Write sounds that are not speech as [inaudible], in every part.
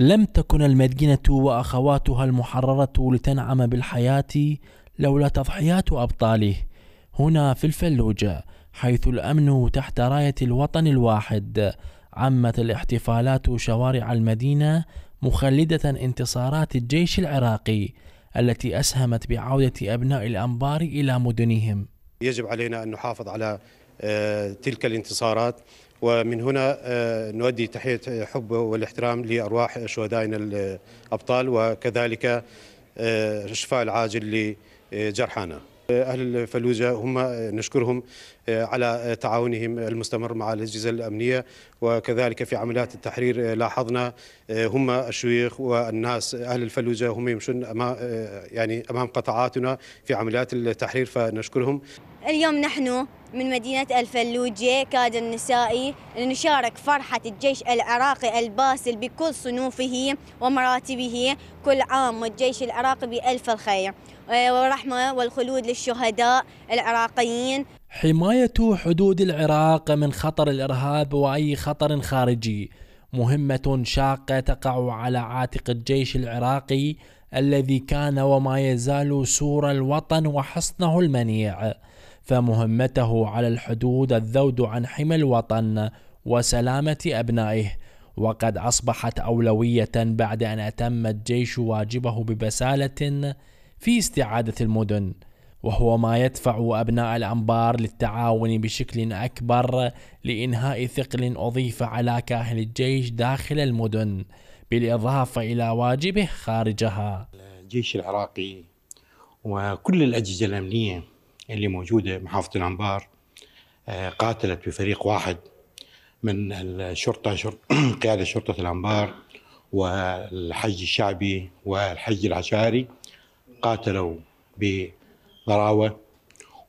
لم تكن المدينة وأخواتها المحررة لتنعم بالحياة لولا تضحيات أبطاله هنا في الفلوجة حيث الأمن تحت راية الوطن الواحد عمت الاحتفالات شوارع المدينة مخلدة انتصارات الجيش العراقي التي أسهمت بعودة أبناء الأنبار إلى مدنهم يجب علينا أن نحافظ على آه، تلك الانتصارات ومن هنا آه، نؤدي تحية آه، حب والاحترام لأرواح شهدائنا الأبطال وكذلك الشفاء العاجل لجرحانا أهل الفلوجة هم نشكرهم على تعاونهم المستمر مع الأجهزة الأمنية وكذلك في عمليات التحرير لاحظنا هم الشيوخ والناس أهل الفلوجة هم يمشون أمام يعني أمام قطاعاتنا في عمليات التحرير فنشكرهم اليوم نحن من مدينة الفلوجة كاد النسائي لنشارك فرحة الجيش العراقي الباسل بكل صنوفه ومراتبه كل عام والجيش العراقي بألف الخير آه، والرحمة والخلود للشهداء العراقيين حماية حدود العراق من خطر الإرهاب وأي خطر خارجي مهمة شاقة تقع على عاتق الجيش العراقي الذي كان وما يزال سور الوطن وحصنه المنيع فمهمته على الحدود الذود عن حمى الوطن وسلامة أبنائه وقد أصبحت أولوية بعد أن أتم الجيش واجبه ببسالة في استعادة المدن وهو ما يدفع أبناء الأنبار للتعاون بشكل أكبر لإنهاء ثقل أضيف على كاهل الجيش داخل المدن بالإضافة إلى واجبه خارجها الجيش العراقي وكل الأجهزة الأمنية اللي موجوده محافظه الانبار آه، قاتلت بفريق واحد من الشرطه [clears throat] قياده شرطه الانبار والحج الشعبي والحج العشائري قاتلوا بضراوه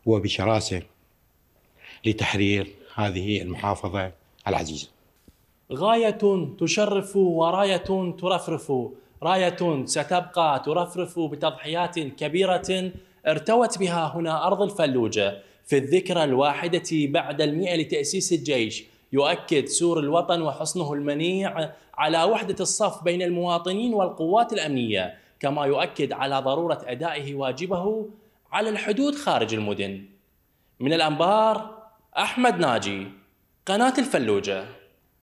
وبشراسه لتحرير هذه المحافظه العزيزه. غايه تشرف ورايه ترفرف، رايه ستبقى ترفرف بتضحيات كبيره ارتوت بها هنا أرض الفلوجة في الذكرى الواحدة بعد المئة لتأسيس الجيش يؤكد سور الوطن وحصنه المنيع على وحدة الصف بين المواطنين والقوات الأمنية كما يؤكد على ضرورة أدائه واجبه على الحدود خارج المدن من الأنبار أحمد ناجي قناة الفلوجة